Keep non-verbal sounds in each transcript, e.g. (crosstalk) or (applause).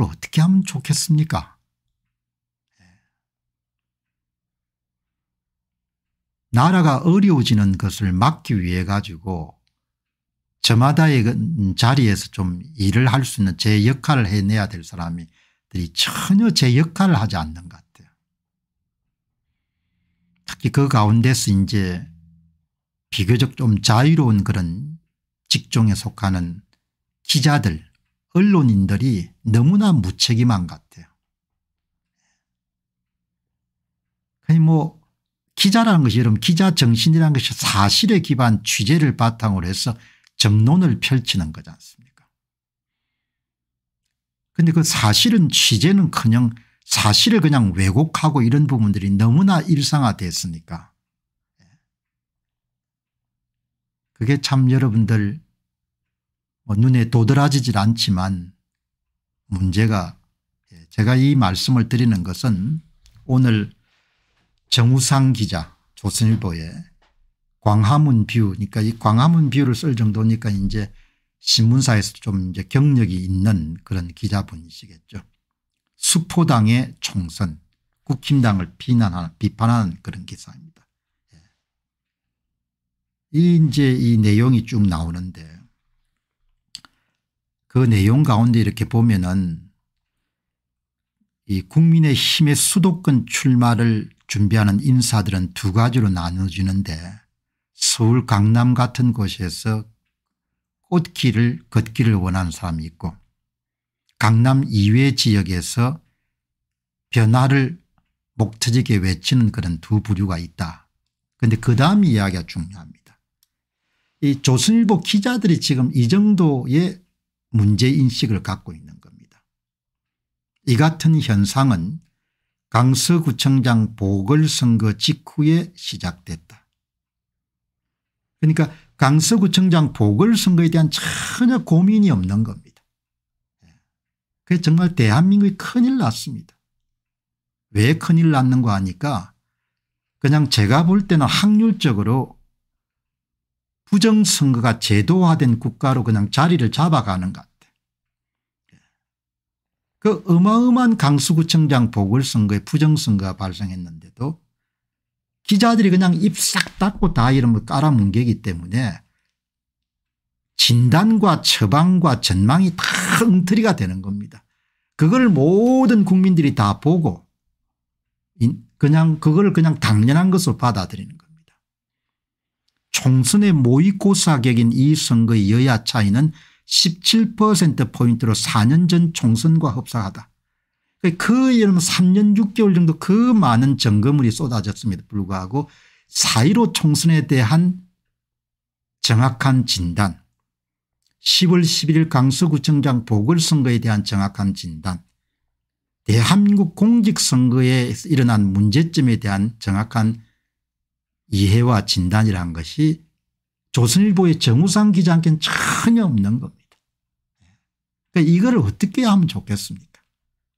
앞으로 어떻게 하면 좋겠습니까? 나라가 어려워지는 것을 막기 위해 가지고 저마다의 자리에서 좀 일을 할 수 있는 제 역할을 해내야 될사람 들이 전혀 제 역할을 하지 않는 것 같아요. 특히 그 가운데서 이제 비교적 좀 자유로운 그런 직종에 속하는 기자들 언론인들이 너무나 무책임한 것 같아요. 아니 뭐 기자라는 것이 여러분 기자 정신이라는 것이 사실에 기반 취재를 바탕으로 해서 점론을 펼치는 거지 않습니까 그런데 그 사실은 취재는커녕 사실을 그냥 왜곡하고 이런 부분들이 너무나 일상화됐으니까 예. 그게 참 여러분들 뭐 눈에 도드라지질 않지만 문제가 예, 제가 이 말씀을 드리는 것은 오늘 정우상 기자 조선일보에 광화문 뷰그니까이 광화문 뷰를 쓸 정도니까 이제 신문사에서 좀 이제 경력이 있는 그런 기자분이시겠죠. 수포당의 총선 국힘당을 비난하는 비판하는 그런 기사입니다. 예. 이 이제 이 내용이 쭉 나오는데 그 내용 가운데 이렇게 보면은 이 국민의 힘의 수도권 출마를 준비하는 인사들은 두 가지로 나눠지는데 서울 강남 같은 곳에서 꽃길을 걷기를 원하는 사람이 있고 강남 이외 지역에서 변화를 목터지게 외치는 그런 두 부류가 있다. 그런데 그 다음 이야기가 중요합니다. 이 조선일보 기자들이 지금 이 정도의 문제인식을 갖고 있는 겁니다. 이 같은 현상은 강서구청장 보궐선거 직후에 시작됐다. 그러니까 강서구청장 보궐선거에 대한 전혀 고민이 없는 겁니다. 그게 정말 대한민국이 큰일 났습니다. 왜 큰일 났는가 하니까 그냥 제가 볼 때는 확률적으로 부정선거가 제도화된 국가로 그냥 자리를 잡아가는 것 같아. 그 어마어마한 강수구청장 보궐선거에 부정선거가 발생했는데도 기자들이 그냥 입 싹 닫고 다 이런 걸 깔아뭉개기 때문에 진단과 처방과 전망이 다 엉터리가 되는 겁니다. 그걸 모든 국민들이 다 보고 그냥 그걸 그냥 당연한 것으로 받아들이는 총선의 모의고사 격인 이 선거의 여야 차이는 17%포인트로 4년 전 총선과 흡사하다. 그러니까 그 여러분 3년 6개월 정도 그 많은 점검물이 쏟아졌음에도 불구하고 4.15 총선에 대한 정확한 진단 10월 11일 강서구청장 보궐선거에 대한 정확한 진단 대한민국 공직선거에 일어난 문제점에 대한 정확한 이해와 진단이라는 것이 조선일보의 정우상 기자한테는 전혀 없는 겁니다. 그러니까 이걸 어떻게 하면 좋겠습니까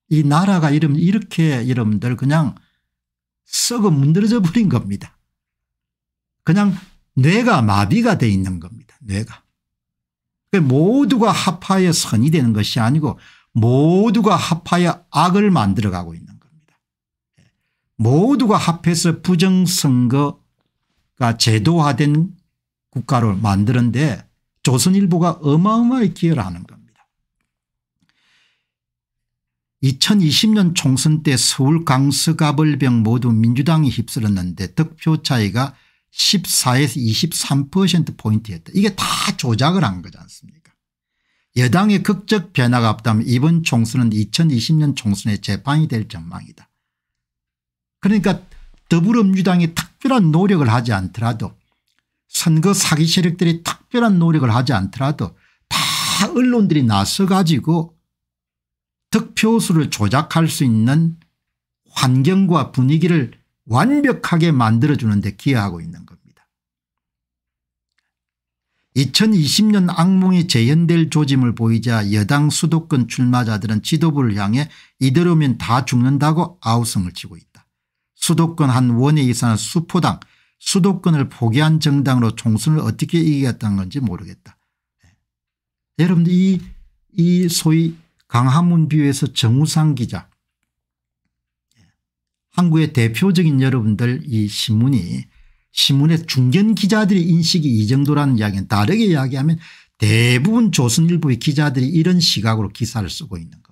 이 나라가 이렇게 여러분들 그냥 썩어 문드러져 버린 겁니다. 그냥 뇌가 마비가 돼 있는 겁니다. 뇌가. 그러니까 모두가 합파의 선이 되는 것이 아니고 모두가 합하여 악을 만들어가고 있는 겁니다. 모두가 합해서 부정선거 그러니 제도화된 국가를 만드는데 조선일보가 어마어마하게 기여를 하는 겁니다. 2020년 총선 때 서울 강서가벌병 모두 민주당이 휩쓸었는데 득표 차이가 14에서 23%포인트였다. 이게 다 조작을 한 거지 않습니까 여당의 극적 변화가 없다면 이번 총선은 2020년 총선의 재판이 될 전망이다. 그러니까 더불어민주당이 특별한 노력을 하지 않더라도 선거 사기 세력들이 특별한 노력을 하지 않더라도 다 언론들이 나서 가지고 득표수를 조작할 수 있는 환경과 분위기를 완벽하게 만들어주는 데 기여하고 있는 겁니다. 2020년 악몽이 재현될 조짐을 보이자 여당 수도권 출마자들은 지도부를 향해 이대로면 다 죽는다고 아우성을 치고 있다. 수도권 한 원에 이산한 수포당 수도권을 포기한 정당으로 총선을 어떻게 이기겠다는 건지 모르겠다. 네. 여러분들 이, 이 소위 강화문 비유에서 정우상 기자 예. 한국의 대표적인 여러분들 이 신문이 신문의 중견 기자들의 인식이 이 정도라는 이야기는 다르게 이야기하면 대부분 조선일보의 기자들이 이런 시각으로 기사를 쓰고 있는 거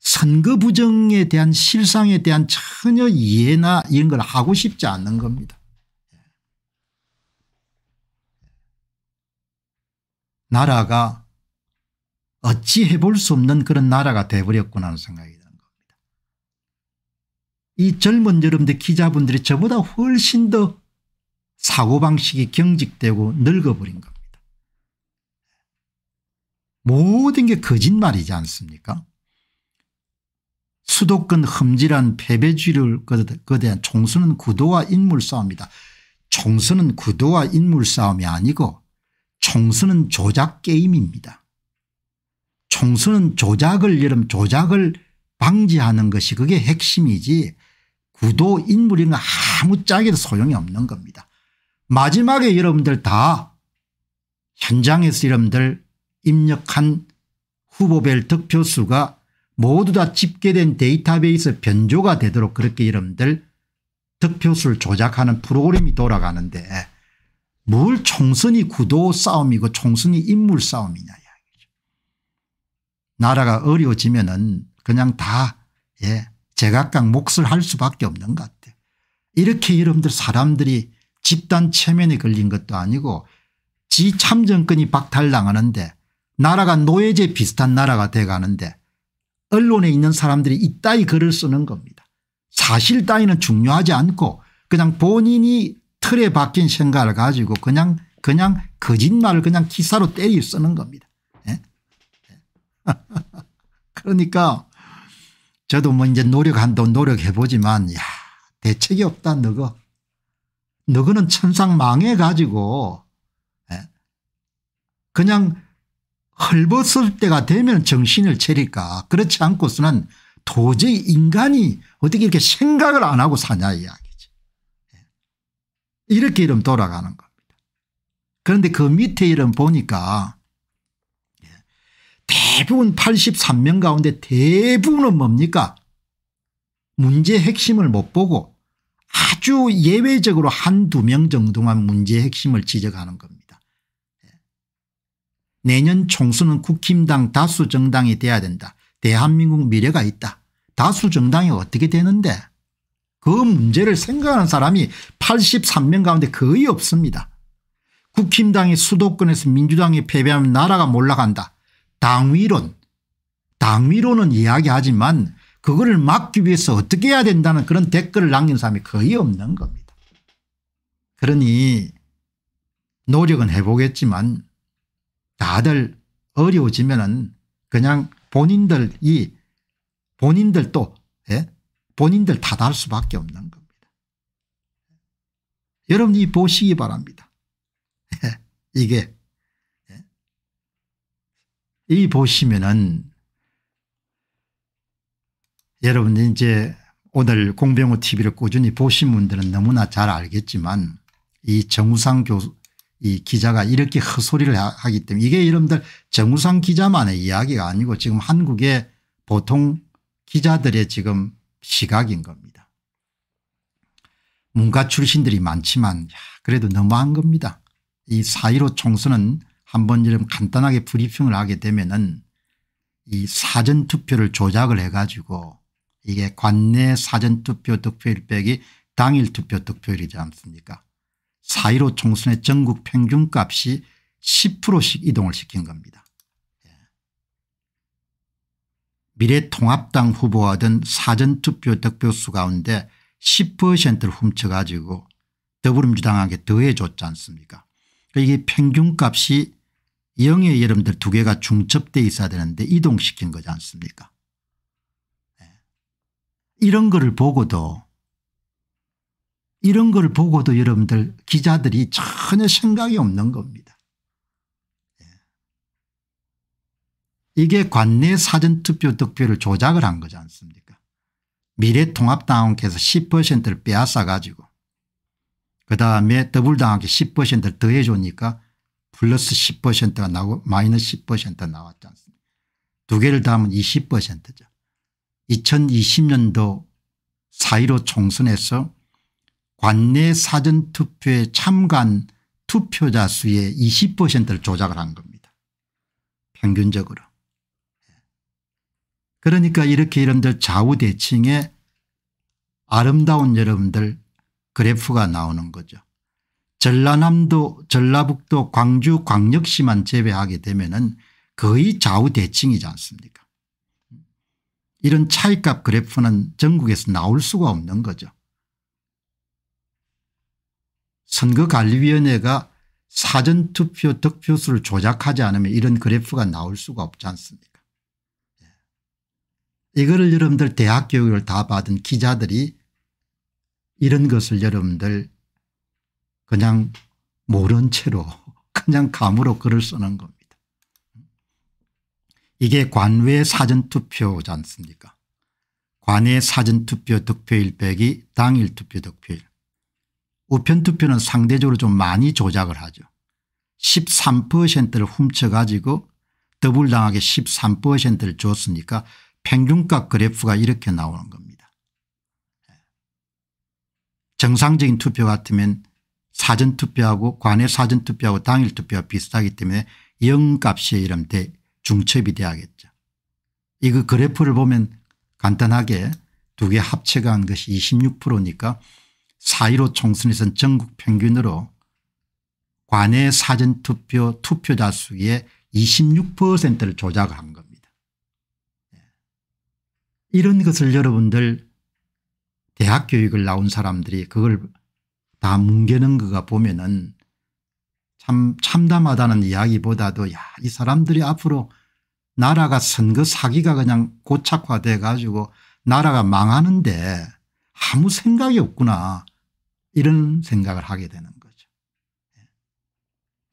선거 부정에 대한 실상에 대한 전혀 이해나 이런 걸 하고 싶지 않는 겁니다. 나라가 어찌 해볼 수 없는 그런 나라가 돼버렸구나 하는 생각이 드는 겁니다. 이 젊은 여러분들 기자분들이 저보다 훨씬 더 사고방식이 경직되고 늙어버린 겁니다. 모든 게 거짓말이지 않습니까 수도권 흠질한 패배주의를 거대한 총수는 구도와 인물 싸움이다. 총수는 구도와 인물 싸움이 아니고 총수는 조작 게임입니다. 총수는 조작을 여러 조작을 방지하는 것이 그게 핵심이지 구도 인물이나 아무 짝에도 소용이 없는 겁니다. 마지막에 여러분들 다 현장에서 여러분들 입력한 후보별 득표수가 모두 다 집계된 데이터베이스 변조가 되도록 그렇게 여러분들 득표수를 조작하는 프로그램이 돌아가는데 뭘 총선이 구도 싸움이고 총선이 인물 싸움이냐 이야기죠. 나라가 어려워지면 은 그냥 다 예, 제각각 몫을 할 수밖에 없는 것 같아요. 이렇게 여러분들 사람들이 집단 체면에 걸린 것도 아니고 지 참정권이 박탈당하는데 나라가 노예제 비슷한 나라가 돼가는데 언론에 있는 사람들이 이따위 글을 쓰는 겁니다. 사실 따위는 중요하지 않고 그냥 본인이 틀에 박힌 생각을 가지고 그냥 그냥 거짓말을 그냥 기사로 때리 쓰는 겁니다. 예? 예? (laughs) 그러니까 저도 뭐 이제 노력한다 노력해보지만 야 대책이 없다 너거. 너거는 천상 망해가지고 예? 그냥 헐벗을 때가 되면 정신을 차릴까 그렇지 않고서는 도저히 인간이 어떻게 이렇게 생각을 안 하고 사냐 이야기죠. 예. 이렇게 이름 돌아가는 겁니다. 그런데 그 밑에 이름 보니까 예. 대부분 83명 가운데 대부분은 뭡니까 문제 핵심을 못 보고 아주 예외적으로 한 두 명 정도만 문제 핵심을 지적하는 겁니다. 내년 총수는 국힘당 다수 정당이 돼야 된다. 대한민국 미래가 있다. 다수 정당이 어떻게 되는데 그 문제를 생각하는 사람이 83명 가운데 거의 없습니다. 국힘당이 수도권에서 민주당이 패배하면 나라가 몰락한다. 당위론. 당위론은 이야기하지만 그거를 막기 위해서 어떻게 해야 된다는 그런 댓글을 남긴 사람이 거의 없는 겁니다. 그러니 노력은 해보겠지만 다들 어려워지면은 그냥 본인들이 본인들도 예? 본인들 탓할 수밖에 없는 겁니다. 여러분이 보시기 바랍니다. 예, 이게 예? 이 보시면은 여러분 이제 오늘 공병호 TV를 꾸준히 보신 분들은 너무나 잘 알겠지만 이 정우상 교수 이 기자가 이렇게 헛소리를 하기 때문에 이게 여러분들 정우상 기자만의 이야기가 아니고 지금 한국의 보통 기자들의 지금 시각인 겁니다. 문과 출신들이 많지만 야, 그래도 너무한 겁니다. 이 사이로 총선은 한번 이런 간단하게 브리핑을 하게 되면은 이 사전투표를 조작을 해가지고 이게 관내 사전투표 득표율 빼기 당일 투표 득표율이지 않습니까 4.15 총선의 전국 평균값이 10%씩 이동을 시킨 겁니다. 예. 미래통합당 후보와 든 사전투표 득표수 가운데 10%를 훔쳐가지고 더불어민주당에게 더해줬지 않습니까 그러니까 이게 평균값이 0에 여러분들 두 개가 중첩돼 있어야 되는데 이동시킨 거지 않습니까 예. 이런 거를 보고도 이런 걸 보고도 여러분들 기자들이 전혀 생각이 없는 겁니다. 예. 이게 관내 사전투표 득표를 조작을 한 거지 않습니까 미래통합당원께서 10%를 빼앗아 가지고 그다음에 더불당원께 10%를 더해 주니까 플러스 10%가 나오고 마이너스 10%가 나왔지 않습니까 두 개를 더하면 20%죠. 2020년도 4.15 총선에서 관내 사전투표에 참관 투표자 수의 20%를 조작을 한 겁니다. 평균적으로. 예. 그러니까 이렇게 여러분들 좌우대칭에 아름다운 여러분들 그래프가 나오는 거죠. 전라남도 전라북도 광주 광역시만 제외하게 되면 은 거의 좌우대칭이지 않습니까 이런 차이값 그래프는 전국에서 나올 수가 없는 거죠. 선거관리위원회가 사전투표 득표수를 조작하지 않으면 이런 그래프가 나올 수가 없지 않습니까 예. 이거를 여러분들 대학 교육을 다 받은 기자들이 이런 것을 여러분들 그냥 모른 채로 (laughs) 그냥 감으로 글을 쓰는 겁니다. 이게 관외 사전투표지 않습니까 관외 사전투표 득표일 빼기 당일 투표 득표일 우편투표는 상대적으로 좀 많이 조작을 하죠. 13%를 훔쳐가지고 더블당하게 13%를 줬으니까 평균값 그래프가 이렇게 나오는 겁니다. 예. 정상적인 투표 같으면 사전투표하고 관외 사전투표하고 당일투표와 비슷하기 때문에 0값이 이름 대 중첩이 돼야겠죠. 이거 그래프를 보면 간단하게 두 개합체가한 것이 26%니까 4.15총선에선 전국 평균으로 관내 사전투표 투표자 수의 26%를 조작한 겁니다. 예. 이런 것을 여러분들 대학 교육을 나온 사람들이 그걸 다 뭉개는 거가 보면은 참 참담하다는 이야기보다도 야 이 사람들이 앞으로 나라가 선거 사기가 그냥 고착화돼 가지고 나라가 망하는데 아무 생각이 없구나 이런 생각을 하게 되는 거죠. 예.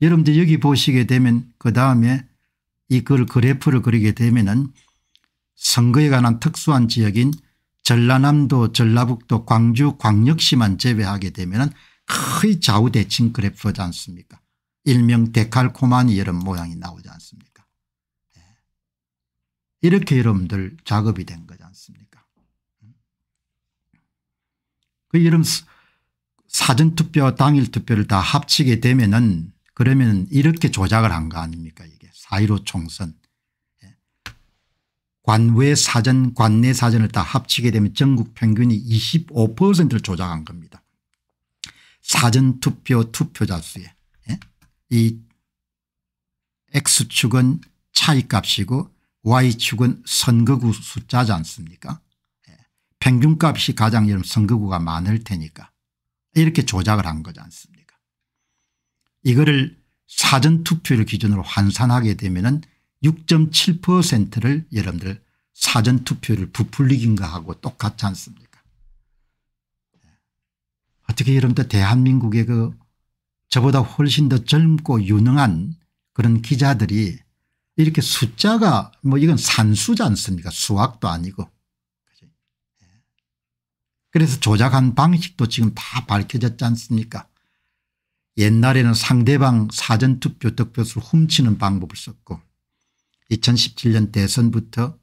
여러분들 여기 보시게 되면 그 다음에 이글 그래프를 그리게 되면은 선거에 관한 특수한 지역인 전라남도 전라북도 광주 광역시만 제외하게 되면 거의 좌우대칭 그래프지 않습니까 일명 데칼코마니 이런 모양이 나오지 않습니까 예. 이렇게 여러분들 작업이 된 거지 않습니까 음. 그 이름 사전투표와 당일투표를 다 합치게 되면은 그러면 이렇게 조작을 한 거 아닙니까 이게 4.15 총선. 예. 관외 사전 관내 사전을 다 합치게 되면 전국 평균이 25%를 조작한 겁니다. 사전투표 투표자 수에 예. 이 X축은 차이값이고 Y축은 선거구 숫자지 않습니까 예. 평균값이 가장 여러 선거구가 많을 테니까 이렇게 조작을 한 거지 않습니까 이거를 사전투표를 기준으로 환산하게 되면 6.7%를 여러분들 사전투표를 부풀리긴가 하고 똑같지 않습니까 어떻게 여러분들 대한민국의 그 저보다 훨씬 더 젊고 유능한 그런 기자들이 이렇게 숫자가 뭐 이건 산수지 않습니까 수학도 아니고 그래서 조작한 방식도 지금 다 밝혀졌지 않습니까 옛날에는 상대방 사전투표 득표수를 훔치는 방법을 썼고 2017년 대선부터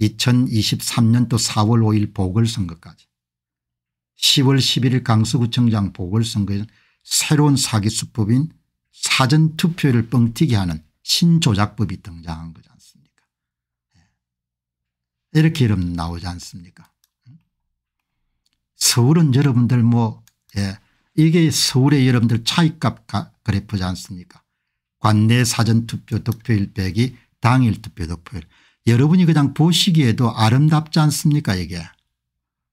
2023년도 4월 5일 보궐선거까지 10월 11일 강서구청장 보궐선거에 새로운 사기수법인 사전투표를 뻥튀기 하는 신조작법이 등장한 거지 않습니까 예. 이렇게 이름 나오지 않습니까 서울은 여러분들 뭐 예, 이게 서울의 여러분들 차이값 그래프지 않습니까 관내 사전투표 득표일 빼기 당일 투표 득표일 여러분이 그냥 보시기에도 아름답지 않습니까 이게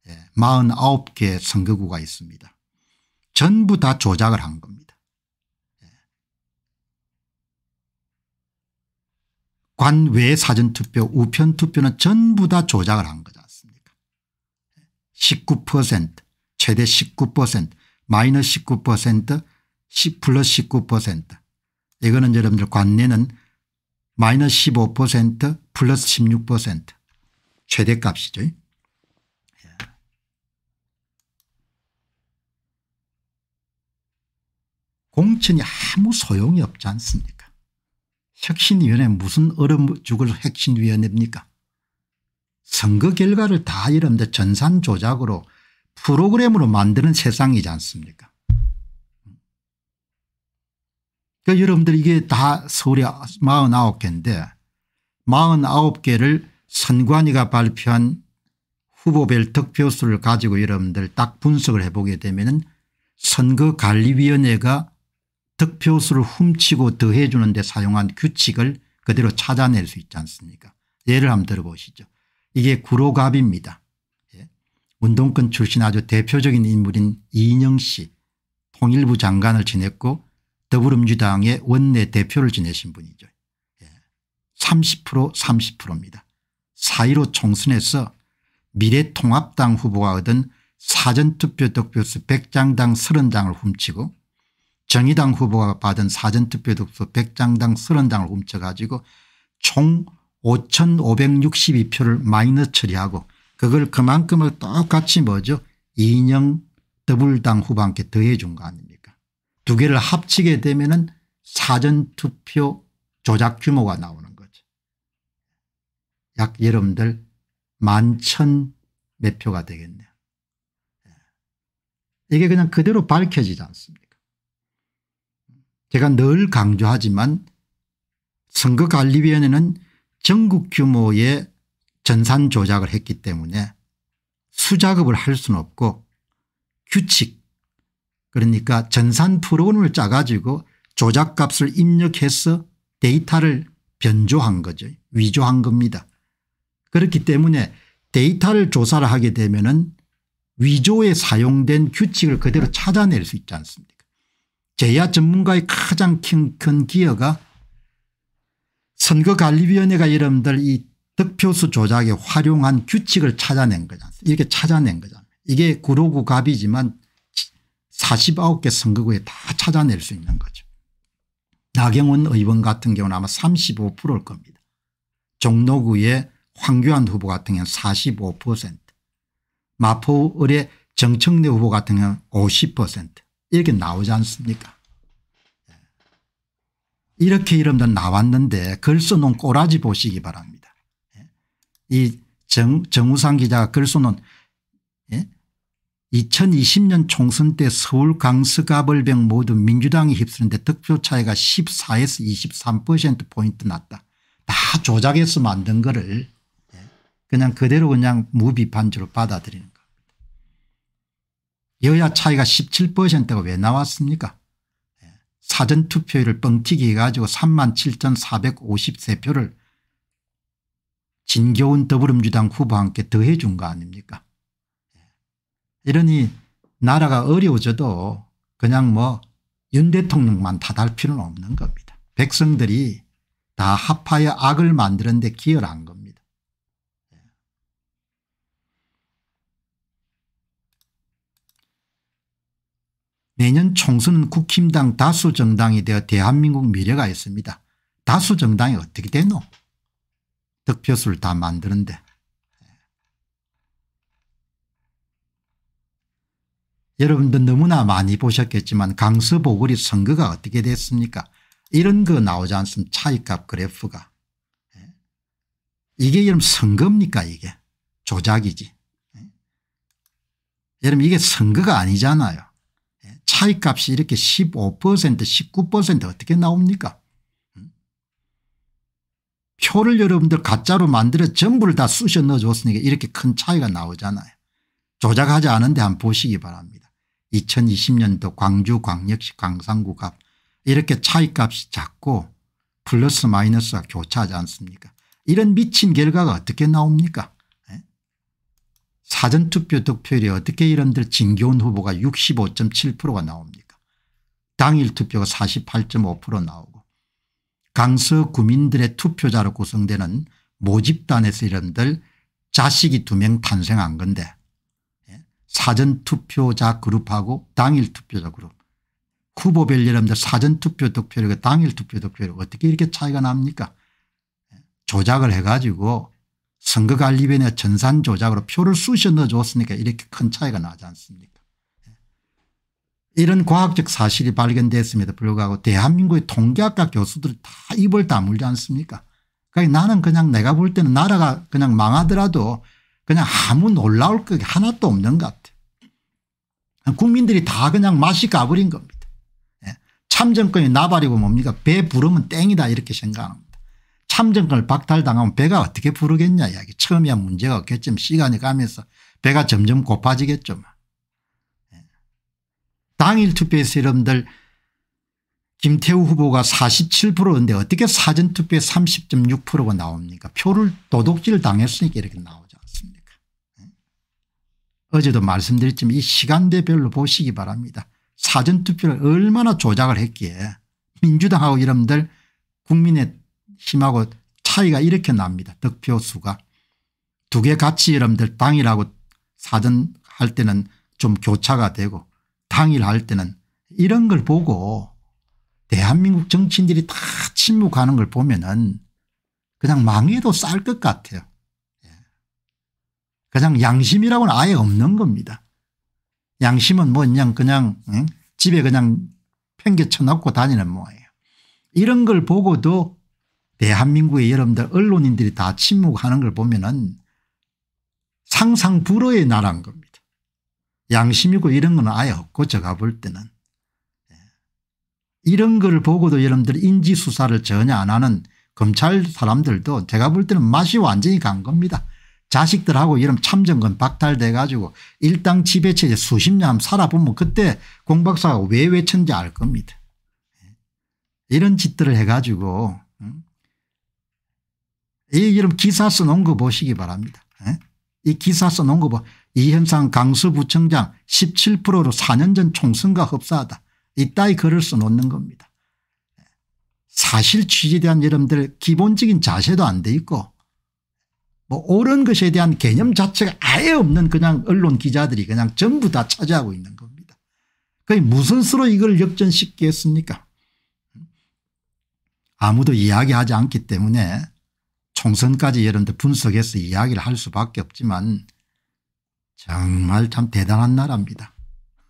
예, 49개 선거구가 있습니다. 전부 다 조작을 한 겁니다. 예. 관외 사전투표 우편투표는 전부 다 조작을 한 거죠. 19% 최대 19% 마이너스 19% 10 플러스 19% 이거는 여러분들 관내는 마이너스 15% 플러스 16% 최대값이죠. 예. 공천이 아무 소용이 없지 않습니까 혁신위원회 무슨 얼음죽을 혁신위원회입니까 선거 결과를 다 여러분들 전산 조작으로 프로그램으로 만드는 세상이지 않습니까 그러니까 여러분들 이게 다 서울에 49개인데 49개를 선관위가 발표한 후보별 득표수를 가지고 여러분들 딱 분석을 해보게 되면 선거관리위원회가 득표수를 훔치고 더해주는 데 사용한 규칙을 그대로 찾아낼 수 있지 않습니까 예를 한번 들어보시죠. 이게 구로갑입니다. 운동권 예. 출신 아주 대표적인 인물인 이인영 씨 통일부 장관을 지냈고 더불어민주당의 원내대표를 지내신 분이죠. 30% 30%입니다. 4.15 총선에서 미래통합당 후보가 얻은 사전투표 득표수 100장당 30장을 훔치고 정의당 후보가 받은 사전투표 득표 100장당 30장을 훔쳐가지고 총 5,562표를 마이너 처리하고 그걸 그만큼을 똑같이 뭐죠 이인영 더블당후반께 더해 준거 아닙니까 두 개를 합치게 되면 은 사전투표 조작 규모가 나오는 거죠. 약 여러분들 만천 몇 표가 되겠네요. 예. 이게 그냥 그대로 밝혀지지 않습니까 제가 늘 강조하지만 선거관리위원회는 전국 규모의 전산 조작을 했기 때문에 수작업을 할 수는 없고 규칙 그러니까 전산 프로그램을 짜가지고 조작값을 입력해서 데이터를 변조한 거죠. 위조한 겁니다. 그렇기 때문에 데이터를 조사를 하게 되면 은 위조에 사용된 규칙을 그대로 찾아낼 수 있지 않습니까 제야 전문가의 가장 큰 기여가 선거관리위원회가 여러분들 이 득표수 조작에 활용한 규칙을 찾아낸 거잖아요. 이렇게 찾아낸 거잖아요. 이게 구로구 갑이지만 49개 선거구에 다 찾아낼 수 있는 거죠. 나경원 의원 같은 경우는 아마 35%일 겁니다. 종로구의 황교안 후보 같은 경우는 45% 마포을의 정청래 후보 같은 경우는 50% 이렇게 나오지 않습니까 이렇게 이름들 나왔는데 글 써놓은 꼬라지 보시기 바랍니다. 예. 이 정, 정우상 기자가 글 써놓은 2020년 예. 총선 때 서울 강서가벌병 모두 민주당이 휩쓰는데 득표 차이가 14에서 23%포인트 났다. 다 조작해서 만든 거를 예. 그냥 그대로 그냥 무비판주로 받아들이는 겁니다. 여야 차이가 17%가 왜 나왔습니까 사전투표율을 뻥튀기 해가지고 3만 7,453표를 진교훈 더불어민주당 후보와 함께 더해 준 거 아닙니까 예. 이러니 나라가 어려워져도 그냥 뭐윤 대통령만 탓할 필요는 없는 겁니다. 백성들이 다 합하여 악을 만드는 데 기여를 한 겁니다. 내년 총선은 국힘당 다수정당이 되어 대한민국 미래가 있습니다. 다수정당이 어떻게 되노? 득표수를 다 만드는데. 예. 여러분들 너무나 많이 보셨겠지만 강서보궐이 선거가 어떻게 됐습니까 이런 거 나오지 않습니까 차이값 그래프가. 예. 이게 여러분 선거입니까 이게 조작이지. 예. 여러분 이게 선거가 아니잖아요. 차이값이 이렇게 15% 19% 어떻게 나옵니까 음? 표를 여러분들 가짜로 만들어 전부를 다 쑤셔 넣어줬으니까 이렇게 큰 차이가 나오잖아요. 조작하지 않은데 한번 보시기 바랍니다. 2020년도 광주 광역시 광산구 값 이렇게 차이값이 작고 플러스 마이너스가 교차하지 않습니까 이런 미친 결과가 어떻게 나옵니까 사전투표 득표율이 어떻게 이런들 진교훈 후보가 65.7%가 나옵니까 당일 투표가 48.5% 나오고 강서 구민들의 투표자로 구성되는 모집단에서 이런들 자식이 두 명 탄생한 건데 예, 사전투표자 그룹하고 당일 투표자 그룹 후보별 여러분들 사전투표 득표율과 당일 투표 득표율 어떻게 이렇게 차이가 납니까 예, 조작을 해가지고 선거관리위원회 전산 조작으로 표를 쑤셔 넣어줬으니까 이렇게 큰 차이가 나지 않습니까 예. 이런 과학적 사실이 발견됐음에도 불구하고 대한민국의 통계학과 교수들이 다 입을 다물지 않습니까 그러니까 나는 그냥 내가 볼 때는 나라가 그냥 망하더라도 그냥 아무 놀라울 게 하나도 없는 것 같아요. 국민들이 다 그냥 맛이 가버린 겁니다. 예. 참정권이 나발이고 뭡니까 배 부르면 땡이다 이렇게 생각합니다. 참정권을 박탈당하면 배가 어떻게 부르겠냐 이야기. 처음이야 문제가 없겠지만 뭐 시간이 가면서 배가 점점 고파지겠죠. 뭐. 예. 당일 투표에서 여러분들 김태우 후보가 47%인데 어떻게 사전투표에 30.6%가 나옵니까 표를 도둑질 당했으니까 이렇게 나오지 않습니까 예. 어제도 말씀드렸지만 이 시간대별로 보시기 바랍니다. 사전투표를 얼마나 조작을 했기에 민주당하고 여러분들 국민의 심하고 차이가 이렇게 납니다. 득표수가. 두 개 같이 여러분들 당일하고 사전 할 때는 좀 교차가 되고 당일 할 때는 이런 걸 보고 대한민국 정치인들이 다 침묵하는 걸 보면은 그냥 망해도 쌀 것 같아요. 예. 그냥 양심이라고는 아예 없는 겁니다. 양심은 뭐 그냥 그냥 응? 집에 그냥 팽개쳐 놓고 다니는 모양이에요. 이런 걸 보고도 대한민국의 예, 여러분들 언론인들이 다 침묵하는 걸 보면은 상상 불허의 나라인 겁니다. 양심이고 이런 건 아예 없고 제가 볼 때는. 예. 이런 걸 보고도 여러분들 인지수사를 전혀 안 하는 검찰 사람들도 제가 볼 때는 맛이 완전히 간 겁니다. 자식들하고 이런 참정권 박탈돼 가지고 일당 지배체제 수십 년 살아보면 그때 공 박사가 왜 외쳤는지 알 겁니다. 예. 이런 짓들을 해가지고 음? 이 이름 기사 써놓은 거 보시기 바랍니다. 에? 예? 이 기사 써놓은 거 봐. 이현상 강서부청장 17%로 4년 전 총선과 흡사하다. 이따위 글을 써놓는 겁니다. 예? 사실 취지에 대한 여러분들 기본적인 자세도 안 돼 있고 뭐 옳은 것에 대한 개념 자체가 아예 없는 그냥 언론 기자들이 그냥 전부 다 차지하고 있는 겁니다. 그게 무슨 수로 이걸 역전시키겠습니까 아무도 이야기하지 않기 때문에 총선까지 여러분들 분석해서 이야기를 할 수밖에 없지만 정말 참 대단한 나라입니다.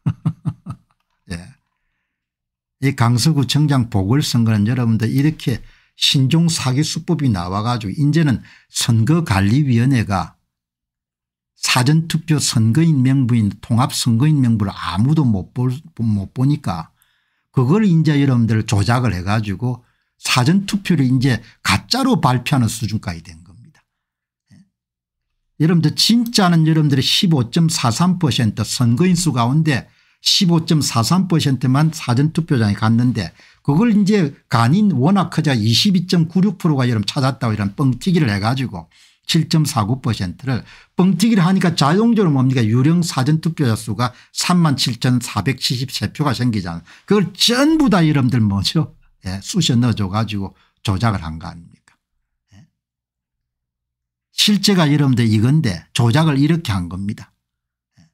(laughs) 예. 이 강서구청장 보궐선거는 여러분들 이렇게 신종 사기 수법이 나와가지고 이제는 선거관리위원회가 사전투표 선거인 명부인 통합선거인 명부를 아무도 못, 볼, 못 보니까 그걸 이제 여러분들 조작을 해가지고 사전투표를 이제 가짜로 발표하는 수준까지 된 겁니다. 예. 여러분들 진짜는 여러분들의 15.43% 선거인수 가운데 15.43%만 사전투표장에 갔는데 그걸 이제 간인 워낙 크자 22.96%가 여러분 찾았다고 이런 뻥튀기를 해가지고 7.49%를 뻥튀기를 하니까 자동적으로 뭡니까 유령 사전투표자 수가 37,473표가 생기잖아요. 그걸 전부 다 여러분들 뭐죠 예, 쑤셔 넣어줘 가지고 조작을 한 거 아닙니까 예. 실제가 여러분들 이건데 조작을 이렇게 한 겁니다. 예.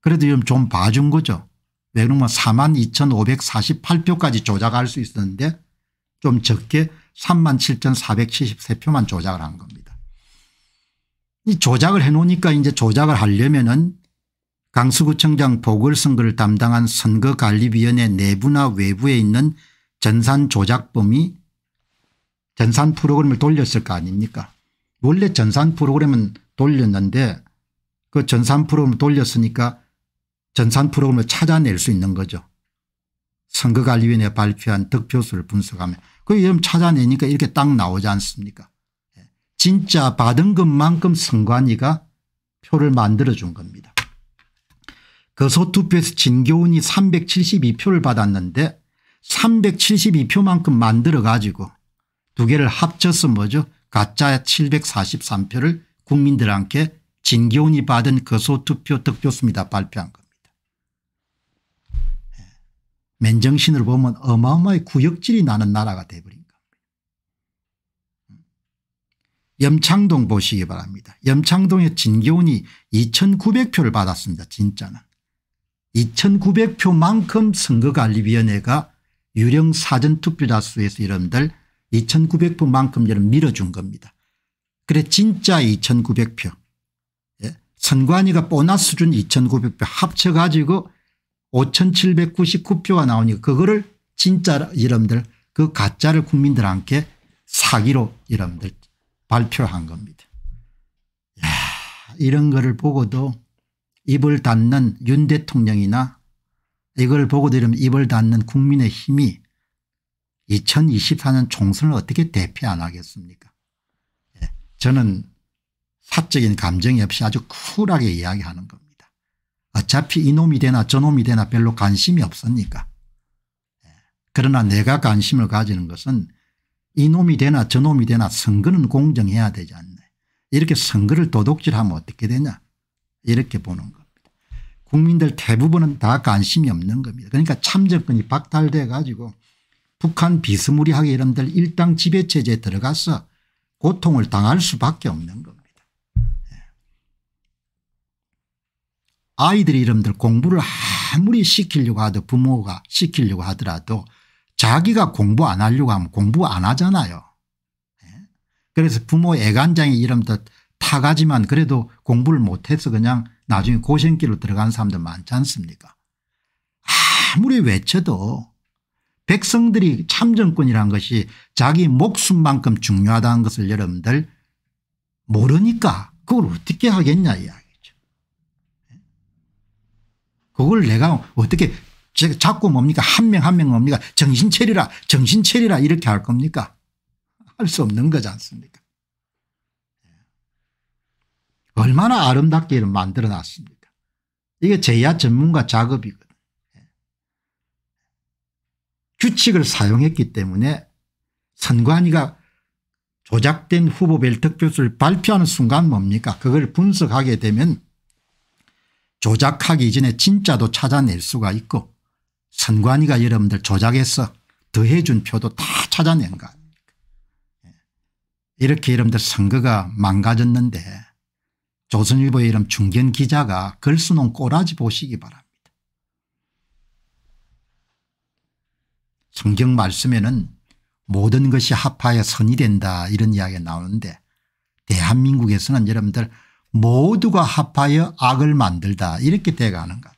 그래도 지금 좀 봐준 거죠. 왜 그러면 42,548표까지 조작할 수 있었는데 좀 적게 37,473표만 조작을 한 겁니다. 이 조작을 해놓으니까 이제 조작을 하려면은 강수구청장 보궐선거를 담당한 선거관리위원회 내부나 외부에 있는 전산 조작범이 전산 프로그램을 돌렸을 거 아닙니까 원래 전산 프로그램은 돌렸는데 그 전산 프로그램을 돌렸으니까 전산 프로그램을 찾아낼 수 있는 거죠. 선거관리위원회 발표한 득표수를 분석하면 그 이름 찾아내니까 이렇게 딱 나오지 않습니까 예. 진짜 받은 것만큼 선관위가 표를 만들어 준 겁니다. 거소투표에서 그 진교훈이 372표를 받았는데 372표만큼 만들어 가지고 두 개를 합쳐서 뭐죠 가짜 743표를 국민들한테 진교훈이 받은 거소투표 그 득표수입니다 발표한 겁니다. 예. 맨정신을 보면 어마어마의 구역질이 나는 나라가 돼버린 겁니다. 음. 염창동 보시기 바랍니다. 염창동의 진교훈이 2900표를 받았습니다. 진짜는. 2,900표만큼 선거관리위원회가 유령 사전투표자수에서 여러분들 2,900표만큼 여러분 밀어준 겁니다. 그래 진짜 2,900표 예? 선관위가 보너스 준 2,900표 합쳐가지고 5,799표가 나오니까 그거를 진짜 여러분들 그 가짜를 국민들한테 사기로 여러분들 발표한 겁니다. 야, 이런 거를 보고도 입을 닫는 윤 대통령이나 이걸 보고 들으면 입을 닫는 국민의 힘이 2024년 총선을 어떻게 대표 안 하겠습니까 예, 저는 사적인 감정이 없이 아주 쿨하게 이야기하는 겁니다. 어차피 이놈이 되나 저놈이 되나 별로 관심이 없으니까. 예, 그러나 내가 관심을 가지는 것은 이놈이 되나 저놈이 되나 선거는 공정해야 되지 않나. 이렇게 선거를 도둑질하면 어떻게 되냐. 이렇게 보는 거. 국민들 대부분은 다 관심이 없는 겁니다. 그러니까 참정권이 박탈돼 가지고 북한 비스무리하게 이런들 일당 지배체제에 들어가서 고통을 당할 수밖에 없는 겁니다. 예. 아이들이 름들 공부를 아무리 시키려고 하도 부모가 시키려고 하더라도 자기가 공부 안 하려고 하면 공부 안 하잖아요. 예. 그래서 부모 애간장의이름도 타가지만 그래도 공부를 못해서 그냥 나중에 고생길로 들어간 사람들 많지 않습니까 아무리 외쳐도 백성들이 참정권이란 것이 자기 목숨만큼 중요하다는 것을 여러분들 모르니까 그걸 어떻게 하겠냐 이야기죠. 그걸 내가 어떻게 자꾸 뭡니까 한 명 한 명 뭡니까 정신 차리라 정신 차리라 이렇게 할 겁니까 할 수 없는 거지 않습니까 얼마나 아름답게 만들어 놨습니까 이게 제야 전문가 작업이거든 규칙을 사용했기 때문에 선관위가 조작된 후보별 득표수를 발표하는 순간 뭡니까 그걸 분석하게 되면 조작하기 전에 진짜도 찾아낼 수가 있고 선관위가 여러분들 조작해서 더해준 표도 다 찾아낸 거 아닙니까 예. 이렇게 여러분들 선거가 망가졌는데 조선일보의 이름 중견 기자가 글쓰는 꼬라지 보시기 바랍니다. 성경 말씀에는 모든 것이 합하여 선이 된다 이런 이야기가 나오는데 대한민국에서는 여러분들 모두가 합하여 악을 만들다 이렇게 돼가는 것.